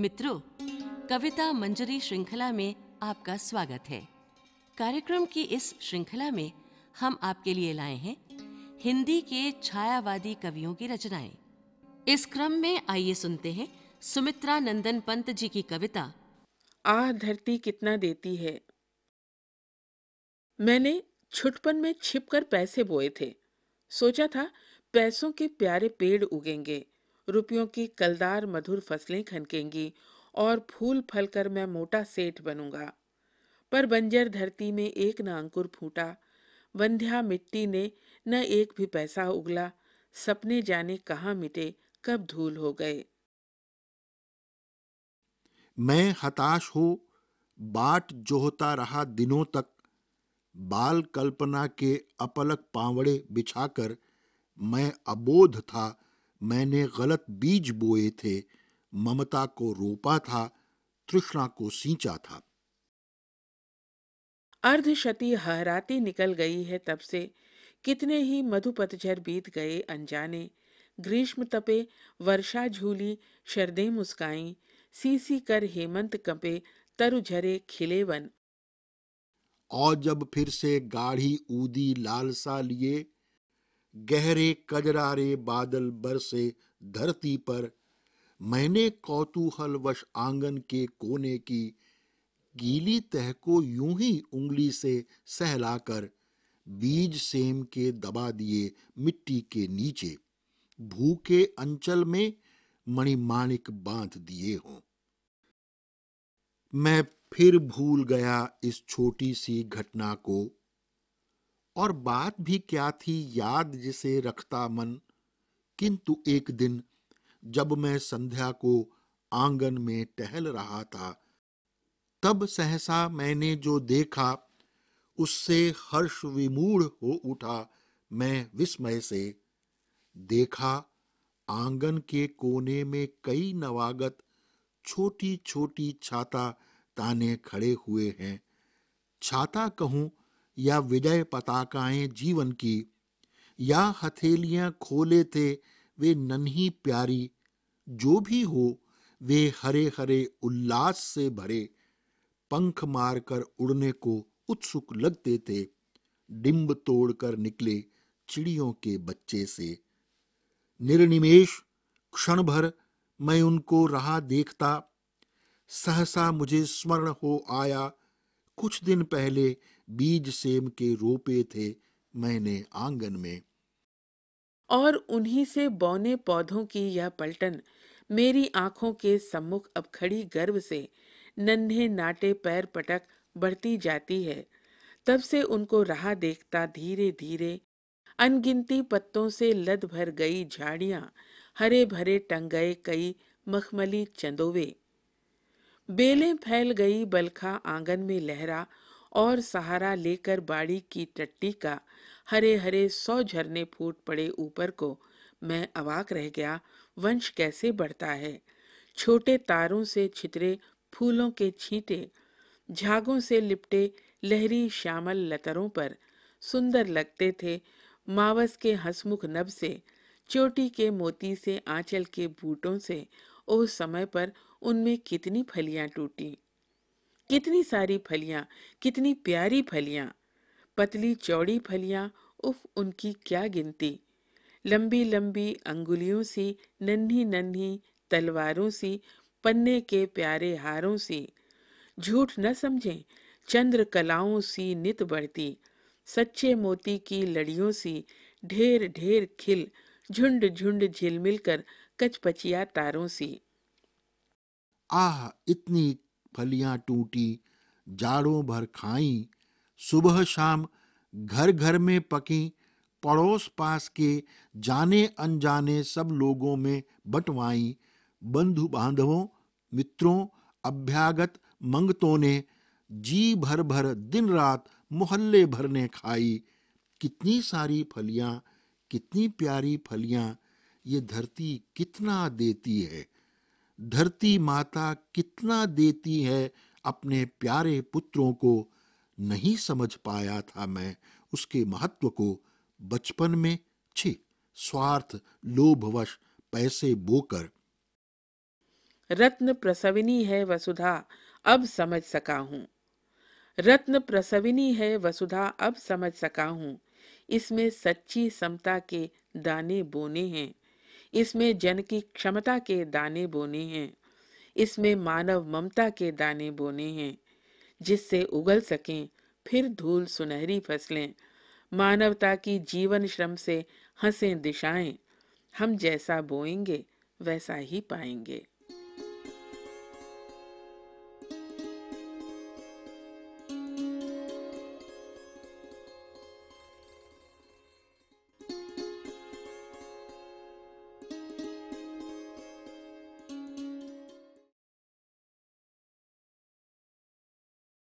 मित्रों कविता मंजरी श्रृंखला में आपका स्वागत है कार्यक्रम की इस श्रृंखला में हम आपके लिए लाए हैं हिंदी के छायावादी कवियों की रचनाएं इस क्रम में आइए सुनते हैं सुमित्रा नंदन पंत जी की कविता आ धरती कितना देती है मैंने छुटपन में छिपकर पैसे बोए थे सोचा था पैसों के प्यारे पेड़ उगेंगे रुपयों की कलदार मधुर फसलें खनकेंगी और फूल फल कर मैं मोटा सेठ बनूंगा पर बंजर धरती में एक न अंकुर फूटा वंध्या मिट्टी ने न एक भी पैसा उगला सपने जाने कहाँ मिटे कब धूल हो गए मैं हताश हो बाट जोहता रहा दिनों तक बाल कल्पना के अपलक पावड़े बिछाकर मैं अबोध था मैंने गलत बीज बोए थे ममता को रोपा था तृष्णा को सींचा था अर्धशती हहराती निकल गई है तब से कितने ही मधुपतझर बीत गए अनजाने ग्रीष्म तपे वर्षा झूली शरदे मुस्काई सीसी कर हेमंत कपे तरु झरे खिले वन और जब फिर से गाढ़ी ऊदी लालसा लिए गहरे कजरारे बादल बरसे धरती पर मैंने कौतूहल वश आंगन के कोने की गीली तह को यूं ही उंगली से सहलाकर बीज सेम के दबा दिए मिट्टी के नीचे भूखे अंचल में मणिमाणिक बांध दिए हों मैं फिर भूल गया इस छोटी सी घटना को और बात भी क्या थी याद जिसे रखता मन किंतु एक दिन जब मैं संध्या को आंगन में टहल रहा था तब सहसा मैंने जो देखा उससे हर्ष विमूढ़ हो उठा मैं विस्मय से देखा आंगन के कोने में कई नवागत छोटी छोटी छाता ताने खड़े हुए हैं छाता कहूं या विजय पताकाएं जीवन की या हथेलियां खोले थे वे नन्ही प्यारी जो भी हो वे हरे हरे उल्लास से भरे पंख मारकर उड़ने को उत्सुक लगते थे डिम्ब तोड़कर निकले चिड़ियों के बच्चे से निर्निमेश क्षण भर मैं उनको रहा देखता सहसा मुझे स्मरण हो आया कुछ दिन पहले बीज सेम के रोपे थे मैंने आंगन में और उन्हीं से बौने पौधों की यह पलटन मेरी आंखों के सम्मुख अब खड़ी गर्व से नन्हे नाटे पैर पटक बढ़ती जाती है तब से उनको रहा देखता धीरे धीरे अनगिनती पत्तों से लद भर गई झाड़ियां हरे भरे टंग गए कई मखमली चंदोवे बेलें फैल गई बलखा आंगन में लहरा और सहारा लेकर बाड़ी की टट्टी का हरे हरे सौ झरने फूट पड़े ऊपर को मैं अवाक रह गया वंश कैसे बढ़ता है छोटे तारों से छितरे फूलों के छींटे झागों से लिपटे लहरी श्यामल लतरों पर सुंदर लगते थे मावस के हसमुख नब से चोटी के मोती से आंचल के बूटों से उस समय पर उनमें कितनी फलियां टूटी कितनी सारी फलियाँ कितनी प्यारी फलियाँ पतली चौड़ी फलियाँ उफ उनकी क्या गिनती लंबी लंबी अंगुलियों सी नन्ही नन्ही तलवारों सी पन्ने के प्यारे हारों सी झूठ न समझें चंद्र कलाओं सी नित बढ़ती सच्चे मोती की लड़ियों सी ढेर ढेर खिल झुंड झुंड झिलमिल कर कचपचिया तारों सी आह इतनी फलियां टूटी जाड़ों भर खाई सुबह शाम घर घर में पकी पड़ोस पास के जाने अनजाने सब लोगों में बंटवाई बंधु बांधवों मित्रों अभ्यागत मंगतों ने जी भर भर दिन रात मोहल्ले भर ने खाई कितनी सारी फलियां कितनी प्यारी फलियां ये धरती कितना देती है धरती माता कितना देती है अपने प्यारे पुत्रों को नहीं समझ पाया था मैं उसके महत्व को बचपन में छी स्वार्थ लोभवश पैसे बोकर रत्न प्रसविनी है वसुधा अब समझ सका हूँ रत्न प्रसविनी है वसुधा अब समझ सका हूँ इसमें सच्ची समता के दाने बोने हैं इसमें जन की क्षमता के दाने बोने हैं इसमें मानव ममता के दाने बोने हैं जिससे उगल सकें फिर धूल सुनहरी फसलें मानवता की जीवन श्रम से हंसें दिशाएं हम जैसा बोएंगे वैसा ही पाएंगे